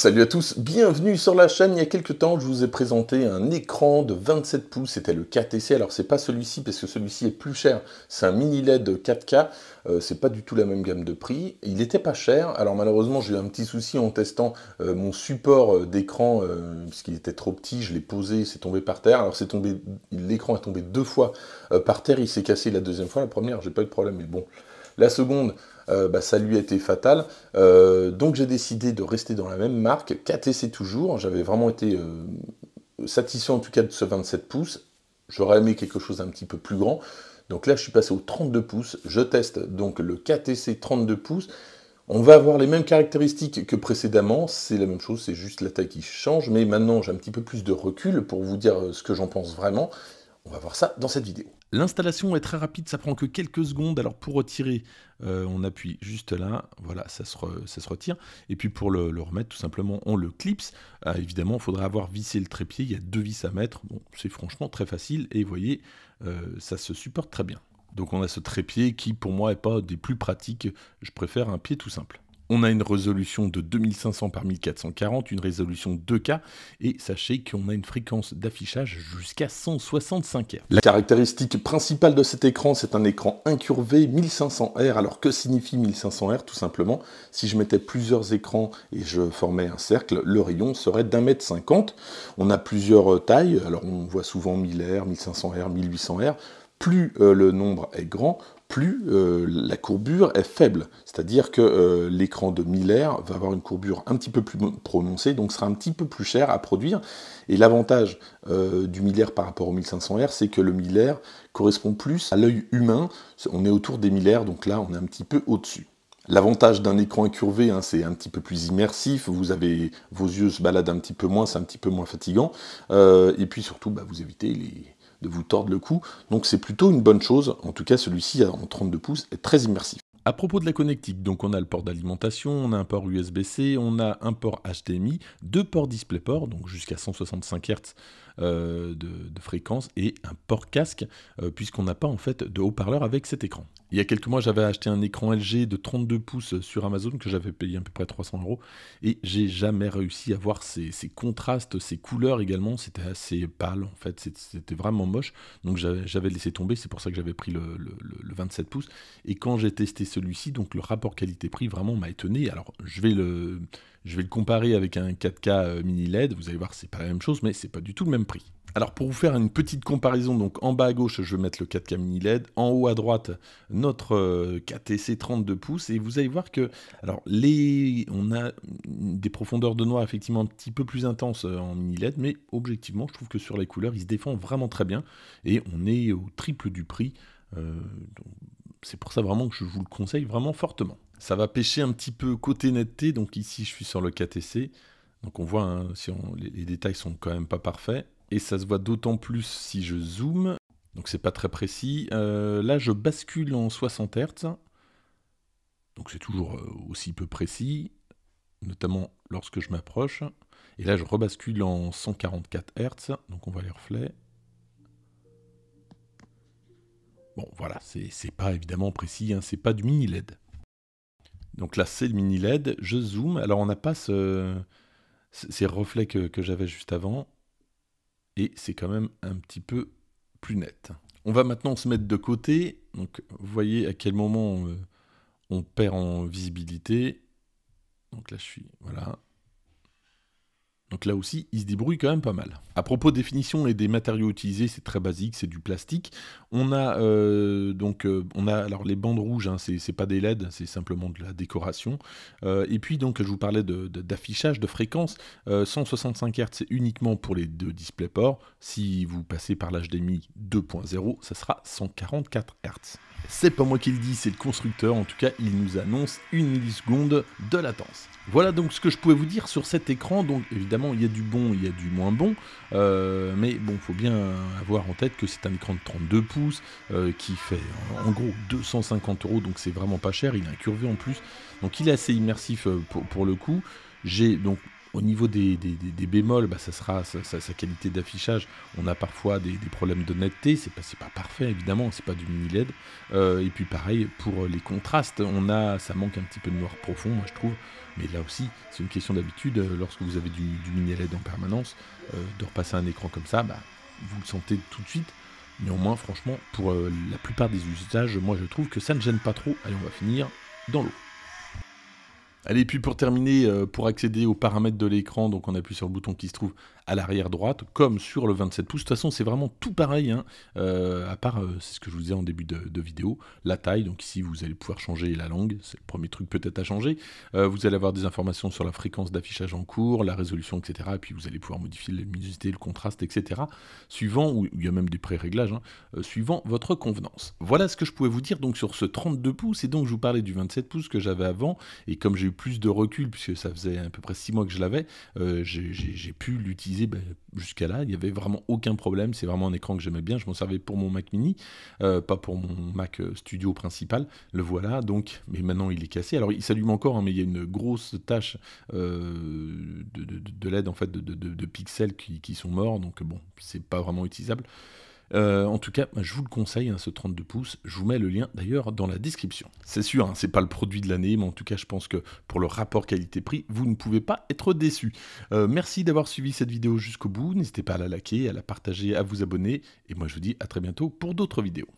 Salut à tous, bienvenue sur la chaîne. Il y a quelques temps, je vous ai présenté un écran de 27 pouces, c'était le KTC. Alors c'est pas celui-ci parce que celui-ci est plus cher, c'est un mini LED 4K, euh, c'est pas du tout la même gamme de prix. Il était pas cher. Alors malheureusement, j'ai eu un petit souci en testant euh, mon support euh, d'écran puisqu'il était trop petit, je l'ai posé, c'est tombé par terre. Alors c'est tombé l'écran est tombé deux fois par terre, il s'est cassé la deuxième fois, la première, j'ai pas eu de problème mais bon. La seconde, euh, bah, ça lui a été fatal. Euh, donc j'ai décidé de rester dans la même marque, KTC toujours. J'avais vraiment été euh, satisfait en tout cas de ce 27 pouces. J'aurais aimé quelque chose d'un petit peu plus grand. Donc là, je suis passé au 32 pouces. Je teste donc le KTC 32 pouces. On va avoir les mêmes caractéristiques que précédemment, c'est la même chose, c'est juste la taille qui change, mais maintenant j'ai un petit peu plus de recul pour vous dire ce que j'en pense vraiment. On va voir ça dans cette vidéo. L'installation est très rapide, ça prend que quelques secondes. Alors pour retirer, euh, on appuie juste là, voilà, ça se, retire. Et puis pour le, remettre, tout simplement, on le clipse. Euh, évidemment, il faudrait avoir vissé le trépied, il y a deux vis à mettre. Bon, c'est franchement très facile et vous voyez, euh, ça se supporte très bien. Donc on a ce trépied qui pour moi n'est pas des plus pratiques, je préfère un pied tout simple. On a une résolution de 2500 par 1440, une résolution 2K, et sachez qu'on a une fréquence d'affichage jusqu'à 165 Hz. La caractéristique principale de cet écran, c'est un écran incurvé 1500 r Alors que signifie 1500 r Tout simplement, si je mettais plusieurs écrans et je formais un cercle, le rayon serait d'un mètre cinquante. On a plusieurs tailles, alors on voit souvent 1000 r 1500 r 1800 Hz plus euh, le nombre est grand, plus euh, la courbure est faible. C'est-à-dire que euh, l'écran de Miller va avoir une courbure un petit peu plus prononcée, donc sera un petit peu plus cher à produire. Et l'avantage du Miller par rapport au 1500R, c'est que le Miller correspond plus à l'œil humain. On est autour des Miller, donc là on est un petit peu au-dessus. L'avantage d'un écran incurvé, hein, c'est un petit peu plus immersif, vous avez, vos yeux se baladent un petit peu moins, c'est un petit peu moins fatigant, et puis surtout bah, vous évitez les, de vous tordre le cou. Donc c'est plutôt une bonne chose. En tout cas, celui-ci en 32 pouces est très immersif. À propos de la connectique, donc on a le port d'alimentation, on a un port USB-C, on a un port HDMI, deux ports DisplayPort, donc jusqu'à 165 Hz euh, de, fréquence, et un port casque, euh, puisqu'on n'a pas en fait de haut-parleur avec cet écran. Il y a quelques mois, j'avais acheté un écran LG de 32 pouces sur Amazon que j'avais payé à peu près 300 euros, et j'ai jamais réussi à voir ces, contrastes, ces couleurs également. C'était assez pâle en fait, c'était vraiment moche, donc j'avais laissé tomber. C'est pour ça que j'avais pris le 27 pouces. Et quand j'ai testé ce celui-ci, donc le rapport qualité-prix vraiment m'a étonné. Alors je vais le, je vais le comparer avec un 4K euh, mini LED, vous allez voir c'est pas la même chose, mais c'est pas du tout le même prix. Alors pour vous faire une petite comparaison, donc en bas à gauche je vais mettre le 4K mini LED, en haut à droite notre euh, KTC 32 pouces et vous allez voir que alors les on a des profondeurs de noir effectivement un petit peu plus intenses euh, en mini LED, mais objectivement je trouve que sur les couleurs il se défend vraiment très bien et on est au triple du prix. donc c'est pour ça vraiment que je vous le conseille vraiment fortement. Ça va pêcher un petit peu côté netteté, donc ici je suis sur le KTC, donc on voit, hein, si les, détails détails sont quand même pas parfaits, et ça se voit d'autant plus si je zoome, donc c'est pas très précis. Euh, là je bascule en 60 Hz, donc c'est toujours euh, aussi peu précis, notamment lorsque je m'approche, et là je rebascule en 144 Hz, donc on voit les reflets, Bon, voilà, c'est pas évidemment précis, hein, c'est pas du mini LED. Donc là, c'est le mini LED. Je zoome. Alors, on n'a pas ce, ces reflets que, j'avais juste avant. Et c'est quand même un petit peu plus net. On va maintenant se mettre de côté. Donc, vous voyez à quel moment on, euh, on perd en visibilité. Donc là, je suis. Voilà. Donc là aussi, il se débrouille quand même pas mal. À propos des finitions et des matériaux utilisés, c'est très basique, c'est du plastique. On a euh, donc euh, on a alors les bandes rouges, hein, ce c'est pas des LED, c'est simplement de la décoration. Euh, et puis donc je vous parlais d'affichage de, fréquence. 165 Hz c'est uniquement pour les deux ports Si vous passez par l'HDMI 2.0, ça sera 144 Hz. C'est pas moi qui le dis, c'est le constructeur. En tout cas, il nous annonce une milliseconde de latence. Voilà donc ce que je pouvais vous dire sur cet écran. Donc évidemment, il y a du bon, il y a du moins bon. Euh, mais bon, il faut bien avoir en tête que c'est un écran de 32 pouces euh, qui fait en gros 250 euros. Donc c'est vraiment pas cher. Il est incurvé en plus. Donc il est assez immersif euh, pour, pour le coup. J'ai donc au niveau des, bémols, bah, ça sera sa, qualité d'affichage. On a parfois des, problèmes d'honnêteté c'est pas, pas parfait évidemment, c'est pas du mini LED. Euh, et puis pareil pour les contrastes, on a, ça manque un petit peu de noir profond, moi je trouve. Mais là aussi, c'est une question d'habitude. Lorsque vous avez du, mini LED en permanence, euh, de repasser un écran comme ça, bah, vous le sentez tout de suite. Néanmoins, franchement, pour euh, la plupart des usages, moi je trouve que ça ne gêne pas trop. Allez, on va finir dans l'eau. Allez, puis pour terminer, euh, pour accéder aux paramètres de l'écran, donc on appuie sur le bouton qui se trouve à l'arrière droite, comme sur le 27 pouces. De toute façon, c'est vraiment tout pareil, hein. euh, à part, euh, c'est ce que je vous disais en début de, vidéo, la taille. Donc ici, vous allez pouvoir changer la langue, c'est le premier truc peut-être à changer. vous allez avoir des informations sur la fréquence d'affichage en cours, la résolution, etc. Et puis vous allez pouvoir modifier la luminosité, le contraste, etc. Suivant, ou il y a même des pré-réglages, hein, suivant votre convenance. Voilà ce que je pouvais vous dire donc sur ce 32 pouces. Et donc, je vous parlais du 27 pouces que j'avais avant, et comme j'ai plus de recul, puisque ça faisait à peu près six mois que je l'avais, euh, j'ai pu l'utiliser ben, jusqu'à là. Il n'y avait vraiment aucun problème. C'est vraiment un écran que j'aimais bien. Je m'en servais pour mon Mac mini, euh, pas pour mon Mac euh, Studio principal. Le voilà, donc, mais maintenant il est cassé. Alors il s'allume encore, hein, mais il y a une grosse tâche de, de, LED, en fait, de, pixels qui, qui, sont morts. Donc bon, c'est pas vraiment utilisable. Euh, en tout cas, je vous le conseille, hein, ce 32 pouces. Je vous mets le lien d'ailleurs dans la description. C'est sûr, hein, c'est pas le produit de l'année, mais en tout cas, je pense que pour le rapport qualité-prix, vous ne pouvez pas être déçu. Euh, merci d'avoir suivi cette vidéo jusqu'au bout. N'hésitez pas à la liker, à la partager, à vous abonner. Et moi, je vous dis à très bientôt pour d'autres vidéos.